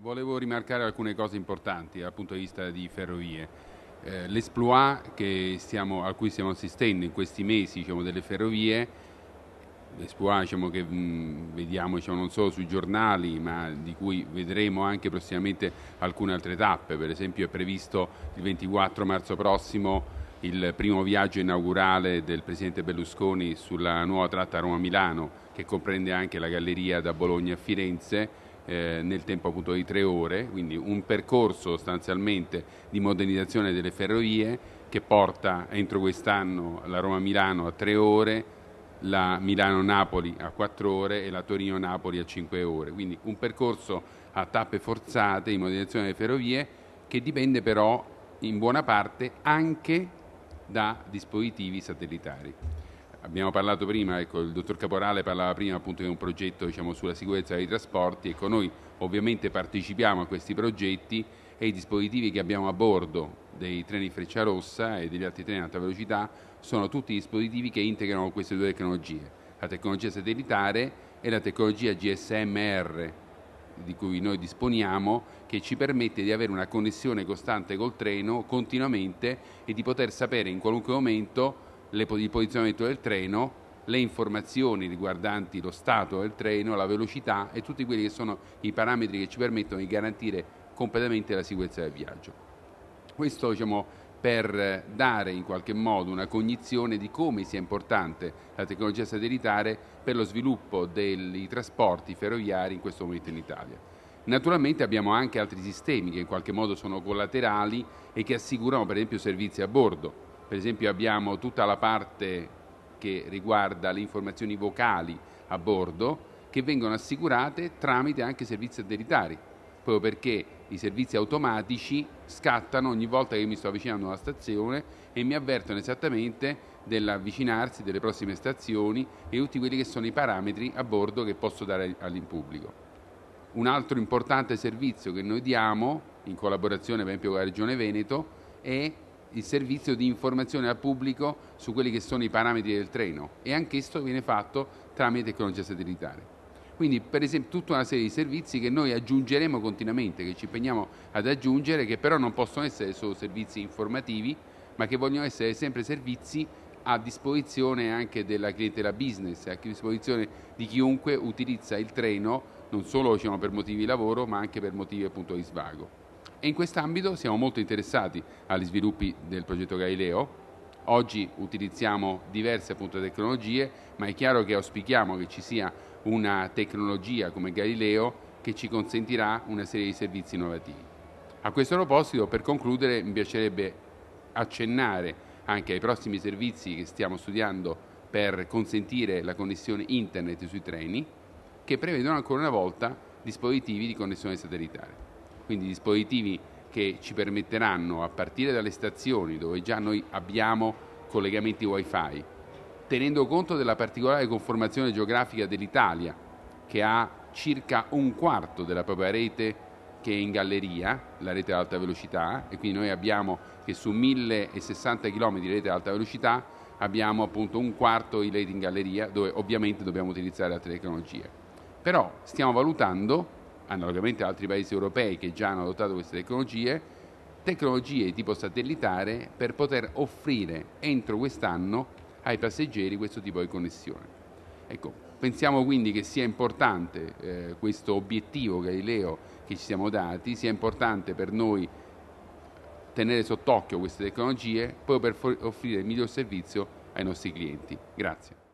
Volevo rimarcare alcune cose importanti dal punto di vista di ferrovie. Eh, L'esploit stiamo, a cui stiamo assistendo in questi mesi diciamo, delle ferrovie, l'esploit diciamo, che mh, mm, vediamo diciamo, non solo sui giornali, ma di cui vedremo anche prossimamente alcune altre tappe. Per esempio è previsto il 24 marzo prossimo il primo viaggio inaugurale del Presidente Berlusconi sulla nuova tratta Roma-Milano, che comprende anche la galleria da Bologna a Firenze eh, nel tempo appunto di tre ore, quindi un percorso sostanzialmente di modernizzazione delle ferrovie che porta entro quest'anno la Roma-Milano a tre ore, la Milano-Napoli a quattro ore e la Torino-Napoli a cinque ore. Quindi un percorso a tappe forzate di modernizzazione delle ferrovie che dipende però in buona parte anche da dispositivi satellitari. Abbiamo parlato prima, ecco, il dottor Caporale parlava prima appunto di un progetto diciamo, sulla sicurezza dei trasporti, ecco, noi ovviamente partecipiamo a questi progetti e i dispositivi che abbiamo a bordo dei treni freccia rossa e degli altri treni ad alta velocità sono tutti dispositivi che integrano queste due tecnologie, la tecnologia satellitare e la tecnologia GSMR di cui noi disponiamo che ci permette di avere una connessione costante col treno continuamente e di poter sapere in qualunque momento il posizionamento del treno, le informazioni riguardanti lo stato del treno, la velocità e tutti quelli che sono i parametri che ci permettono di garantire completamente la sicurezza del viaggio. Questo diciamo, per dare in qualche modo una cognizione di come sia importante la tecnologia satellitare per lo sviluppo dei trasporti ferroviari in questo momento in Italia. Naturalmente abbiamo anche altri sistemi che in qualche modo sono collaterali e che assicurano per esempio servizi a bordo per esempio abbiamo tutta la parte che riguarda le informazioni vocali a bordo che vengono assicurate tramite anche servizi satellitari, proprio perché i servizi automatici scattano ogni volta che mi sto avvicinando alla stazione e mi avvertono esattamente dell'avvicinarsi delle prossime stazioni e tutti quelli che sono i parametri a bordo che posso dare all'impubblico. Un altro importante servizio che noi diamo, in collaborazione per esempio con la Regione Veneto, è il servizio di informazione al pubblico su quelli che sono i parametri del treno e anch'esso viene fatto tramite tecnologia satellitare. Quindi per esempio tutta una serie di servizi che noi aggiungeremo continuamente, che ci impegniamo ad aggiungere, che però non possono essere solo servizi informativi, ma che vogliono essere sempre servizi a disposizione anche della clientela business, a disposizione di chiunque utilizza il treno, non solo diciamo, per motivi di lavoro, ma anche per motivi appunto, di svago. E in quest'ambito siamo molto interessati agli sviluppi del progetto Galileo. Oggi utilizziamo diverse appunto, tecnologie, ma è chiaro che auspichiamo che ci sia una tecnologia come Galileo che ci consentirà una serie di servizi innovativi. A questo proposito, per concludere, mi piacerebbe accennare anche ai prossimi servizi che stiamo studiando per consentire la connessione internet sui treni, che prevedono ancora una volta dispositivi di connessione satellitare quindi dispositivi che ci permetteranno a partire dalle stazioni dove già noi abbiamo collegamenti wifi, tenendo conto della particolare conformazione geografica dell'Italia che ha circa un quarto della propria rete che è in galleria, la rete ad alta velocità, e quindi noi abbiamo che su 1060 km di rete ad alta velocità abbiamo appunto un quarto di rete in galleria dove ovviamente dobbiamo utilizzare altre tecnologie. Però stiamo valutando analogamente ad altri paesi europei che già hanno adottato queste tecnologie, tecnologie di tipo satellitare per poter offrire entro quest'anno ai passeggeri questo tipo di connessione. Ecco, pensiamo quindi che sia importante eh, questo obiettivo Galileo che ci siamo dati, sia importante per noi tenere sott'occhio queste tecnologie proprio per offrire il miglior servizio ai nostri clienti. Grazie.